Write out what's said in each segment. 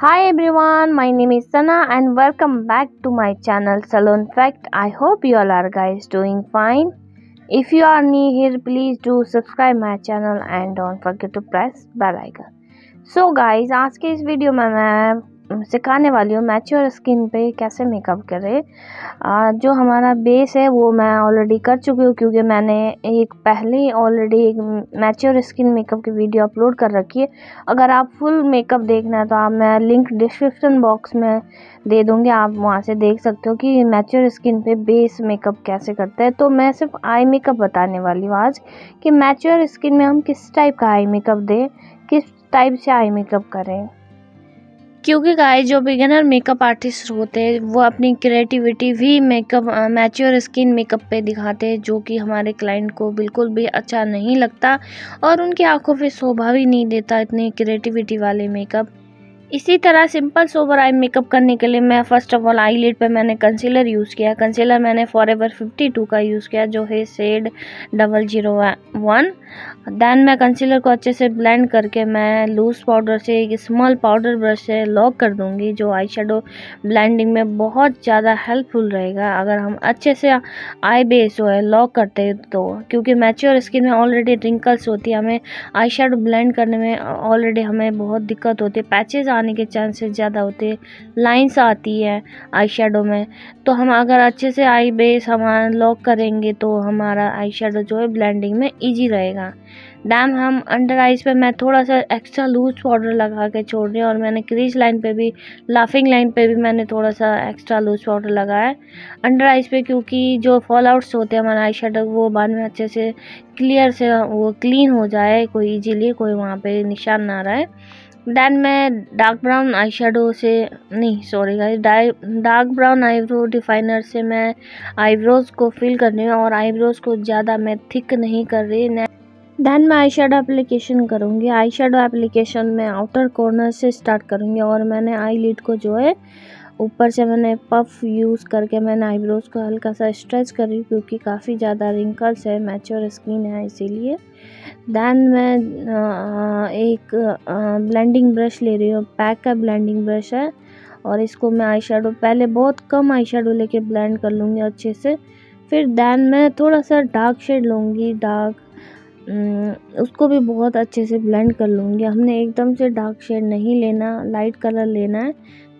Hi everyone, my name is Sana and welcome back to my channel Salon Fact. I hope you all are guys doing fine. If you are new here, please do subscribe my channel and don't forget to press bell icon. So guys, ask this video, video सिखाने वाली हूँ mature skin पे कैसे makeup करें जो हमारा base है वो मैं ऑलरेडी कर चुकी हूँ क्योंकि मैंने एक पहले ऑलरेडी एक मैच्योर स्किन मेकअप की वीडियो अपलोड कर रखी है अगर आप फुल मेकअप देखना है तो आप मैं लिंक डिस्क्रिप्शन बॉक्स में दे दूँगी आप वहाँ से देख सकते हो कि मैच्योर स्किन पर बेस मेकअप कैसे करते हैं तो मैं सिर्फ आई मेकअप बताने वाली हूँ आज कि मैच्योर स्किन में हम किस टाइप का आई मेकअप दें किस टाइप से आई मेकअप करें क्योंकि गाय जो बिगिनर मेकअप आर्टिस्ट होते हैं वो अपनी क्रिएटिविटी भी मेकअप मैच्योर स्किन मेकअप पे दिखाते हैं जो कि हमारे क्लाइंट को बिल्कुल भी अच्छा नहीं लगता और उनकी आंखों पे शोभा भी नहीं देता इतनी क्रिएटिविटी वाले मेकअप इसी तरह सिंपल सोवर आई मेकअप करने के लिए मैं first of all eye lid पर मैंने कंसीलर यूज़ किया कंसीलर मैंने फॉर एवर फिफ्टी टू का यूज़ किया जो है shade double zero one then मैं कंसीलर को अच्छे से ब्लेंड करके मैं लूज पाउडर से एक स्मॉल पाउडर ब्रश से लॉक कर दूँगी जो आई शेडो ब्लैंडिंग में बहुत ज़्यादा हेल्पफुल रहेगा अगर हम अच्छे से आई बेस जो है लॉक करते हैं तो क्योंकि मैच्योर स्किन में ऑलरेडी रिंकल्स होती है हमें आई ब्लेंड करने में ऑलरेडी हमें बहुत दिक्कत होती है पैचेज आने आने के चांसेस ज़्यादा होते हैं लाइंस आती है आई शेडो में तो हम अगर अच्छे से आई बेस हमारा लॉक करेंगे तो हमारा आई शेडो जो है ब्लेंडिंग में इजी रहेगा डैम हम अंडर आइज पे मैं थोड़ा सा एक्स्ट्रा लूज पाउडर लगा के छोड़ रही हूँ और मैंने क्रीज लाइन पे भी लाफिंग लाइन पे भी मैंने थोड़ा सा एक्स्ट्रा लूज पाउडर लगाया अंडर आइज पे क्योंकि जो फॉल आउट्स होते हैं हमारे आई शेडो वो बाद में अच्छे से क्लियर से वो क्लीन हो जाए कोई ईजीली कोई वहाँ पर निशान ना रहे देन मैं डार्क ब्राउन आई से नहीं sorry guys dark brown eyebrow definer से मैं आईब्रोज़ को फिल कर रही हूँ और आईब्रोज़ को ज़्यादा मैं थिक नहीं कर रही देन मैं आई शेडो एप्लीकेशन करूँगी आई शेडो एप्लीकेशन में आउटर कॉर्नर से स्टार्ट करूँगी और मैंने आई लिड को जो है ऊपर से मैंने पफ यूज़ करके मैंने आईब्रोज़ को हल्का सा स्ट्रेच कर रही क्योंकि काफ़ी ज़्यादा रिंकल्स है मैच्योर स्किन है इसीलिए दैन मैं एक ब्लेंडिंग ब्रश ले रही हूँ पैक का ब्लेंडिंग ब्रश है और इसको मैं आई पहले बहुत कम आई लेके ब्लेंड कर लूँगी अच्छे से फिर दैन मैं थोड़ा सा डार्क शेड लूँगी डार्क उसको भी बहुत अच्छे से ब्लेंड कर लूँगी हमने एकदम से डार्क शेड नहीं लेना लाइट कलर लेना है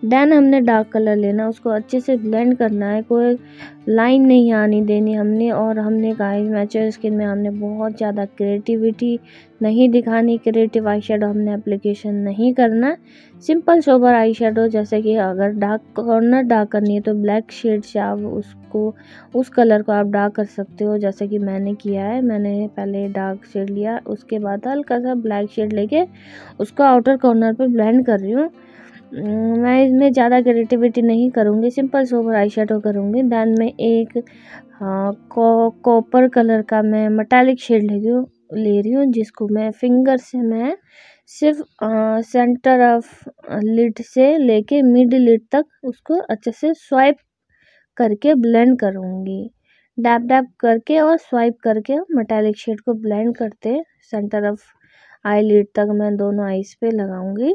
देन हमने डार्क कलर लेना उसको अच्छे से ब्लेंड करना है कोई लाइन नहीं आनी देनी हमने और हमने गाइस मैचर स्किन में हमने बहुत ज़्यादा क्रिएटिविटी नहीं दिखानी क्रिएटिव आई हमने एप्लीकेशन नहीं करना सिंपल सोबर आई जैसे कि अगर डार्क कॉर्नर डार्क करनी है तो ब्लैक शेड से आप उसको उस कलर को आप डार्क कर सकते हो जैसे कि मैंने किया है मैंने पहले डार्क शेड लिया उसके बाद हल्का सा ब्लैक शेड लेके उसको आउटर कॉर्नर पर ब्लेंड कर रही हूँ मैं इसमें ज़्यादा क्रिएटिविटी नहीं करूँगी सिंपल सोबर आई शेडो करूँगी दैन में एक कॉपर हाँ, कलर का मैं मटैलिक शेड ले रही हूँ ले रही हूँ जिसको मैं फिंगर से मैं सिर्फ आ, सेंटर ऑफ लिड से लेके मिड लिड तक उसको अच्छे से स्वाइप करके ब्लेंड करूँगी डैप डैप करके और स्वाइप करके मटैलिक शेड को ब्लेंड करते सेंटर ऑफ आई लिड तक मैं दोनों आईज पे लगाऊंगी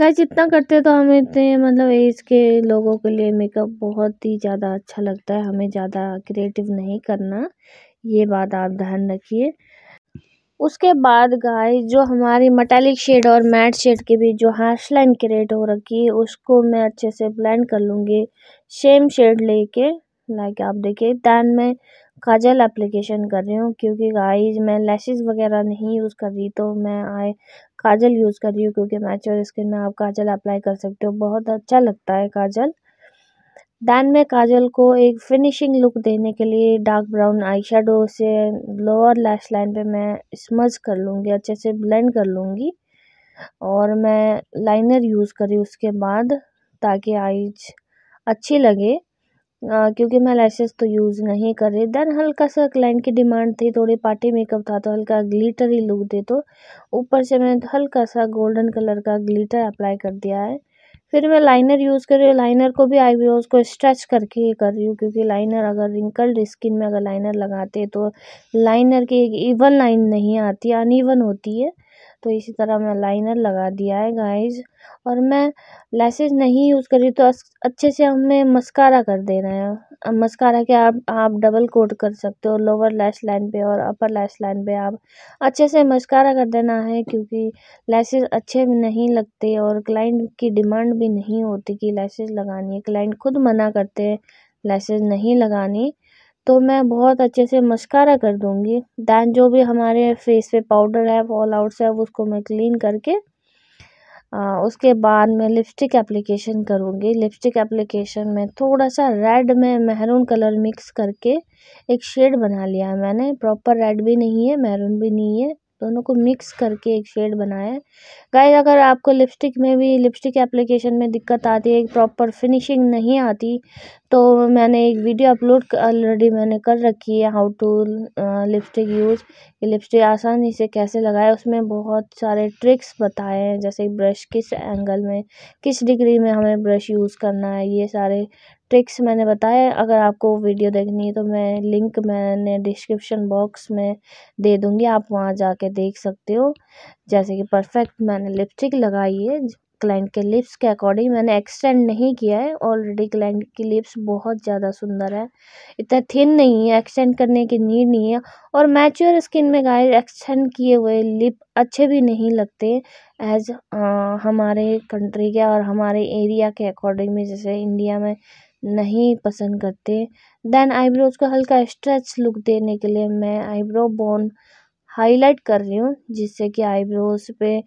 गाय इतना करते तो हमें इतने मतलब एज के लोगों के लिए मेकअप बहुत ही ज़्यादा अच्छा लगता है हमें ज़्यादा क्रिएटिव नहीं करना ये बात आप ध्यान रखिए उसके बाद गाय जो हमारी मटैलिक शेड और मैट शेड के बीच जो हाश लाइन क्रिएट हो रखी है उसको मैं अच्छे से ब्लेंड कर लूँगी सेम शेड लेके लाइक आप देखिए दैन में काजल एप्लीकेशन कर रही हूँ क्योंकि आईज मैं लैशेज वगैरह नहीं यूज़ कर रही तो मैं आई काजल यूज़ कर रही हूँ क्योंकि मैच्योर स्किन में आप काजल अप्लाई कर सकते हो बहुत अच्छा लगता है काजल दैन में काजल को एक फिनिशिंग लुक देने के लिए डार्क ब्राउन आई से लोअर लैश लाइन पे मैं स्मज कर लूँगी अच्छे से ब्लेंड कर लूँगी और मैं लाइनर यूज़ करी उसके बाद ताकि आईज अच्छी लगे क्योंकि मैं लैशेस तो यूज़ नहीं कर रही देन हल्का सा क्लाइंट की डिमांड थी थोड़ी पार्टी मेकअप था तो हल्का ग्लिटर ही लुक दे तो ऊपर से मैंने हल्का सा गोल्डन कलर का ग्लिटर अप्लाई कर दिया है फिर मैं लाइनर यूज़ कर रही हूँ लाइनर को भी आईब्रोज़ को स्ट्रेच करके ही कर रही हूँ क्योंकि लाइनर अगर रिंकल्ड स्किन में अगर लाइनर लगाते तो लाइनर की इवन लाइन नहीं आती अनइवन होती है तो इसी तरह मैं लाइनर लगा दिया है गाइज और मैं लैसेज नहीं यूज़ करी तो अच्छे से हमें मस्कारा कर देना है मस्कारा के आप आप डबल कोट कर सकते हो लोअर लैश लाइन पे और अपर लैश लाइन पे आप अच्छे से मस्कारा कर देना है क्योंकि लैसेज अच्छे भी नहीं लगते और क्लाइंट की डिमांड भी नहीं होती कि लैसेज लगानी है क्लाइंट खुद मना करते हैं लैसेज नहीं लगानी तो मैं बहुत अच्छे से मस्कारा कर दूँगी दैन जो भी हमारे फेस पे पाउडर है फॉल आउट्स है उसको मैं क्लीन करके आ, उसके बाद मैं लिपस्टिक एप्लीकेशन करूँगी लिपस्टिक एप्लीकेशन में थोड़ा सा रेड में महरून कलर मिक्स करके एक शेड बना लिया है मैंने प्रॉपर रेड भी नहीं है महरून भी नहीं है दोनों को मिक्स करके एक शेड बनाया है गाइस अगर आपको लिपस्टिक में भी लिपस्टिक एप्लीकेशन में दिक्कत आती है प्रॉपर फिनिशिंग नहीं आती तो मैंने एक वीडियो अपलोड ऑलरेडी मैंने कर रखी है हाउ टू लिपस्टिक यूज़ कि लिपस्टिक आसानी से कैसे लगाए उसमें बहुत सारे ट्रिक्स बताए हैं जैसे ब्रश किस एंगल में किस डिग्री में हमें ब्रश यूज़ करना है ये सारे ट्रिक्स मैंने बताए अगर आपको वीडियो देखनी है तो मैं लिंक मैंने डिस्क्रिप्शन बॉक्स में दे दूँगी आप वहाँ जाके देख सकते हो जैसे कि परफेक्ट मैंने लिपस्टिक लगाई है क्लाइंट के लिप्स के अकॉर्डिंग मैंने एक्सटेंड नहीं किया है ऑलरेडी क्लाइंट की लिप्स बहुत ज़्यादा सुंदर है इतना थिन नहीं है एक्सटेंड करने की नीड नहीं है और मैच्योर स्किन में गाय एक्सटेंड किए हुए लिप अच्छे भी नहीं लगते एज हमारे कंट्री के और हमारे एरिया के अकॉर्डिंग में जैसे इंडिया में नहीं पसंद करते देन आईब्रोज को हल्का स्ट्रेच लुक देने के लिए मैं आईब्रो बोन हाईलाइट कर रही हूँ जिससे कि आईब्रोज पे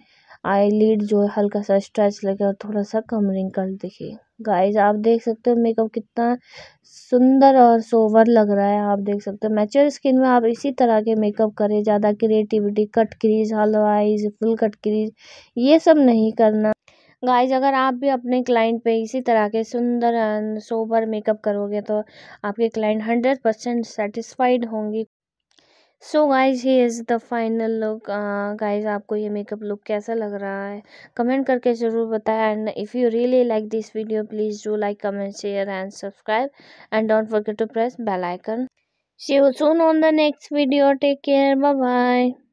आई लीड जो है हल्का सा स्ट्रेच लगे और थोड़ा सा कम रिंकल दिखे गाइस आप देख सकते हो मेकअप कितना सुंदर और सोवर लग रहा है आप देख सकते हो मैचर स्किन में आप इसी तरह के मेकअप करें ज़्यादा creativity cut crease halo eyes full cut crease ये सब नहीं करना गाइज अगर आप भी अपने क्लाइंट पे इसी तरह के सुंदर एंड सोबर मेकअप करोगे तो आपके क्लाइंट हंड्रेड परसेंट सेटिस्फाइड होंगी so guys here is the final look guys आपको ये मेकअप लुक कैसा लग रहा है कमेंट करके ज़रूर बताएं and if you really like this video please do like comment share and subscribe and don't forget to press bell icon see you soon on the next video take care bye bye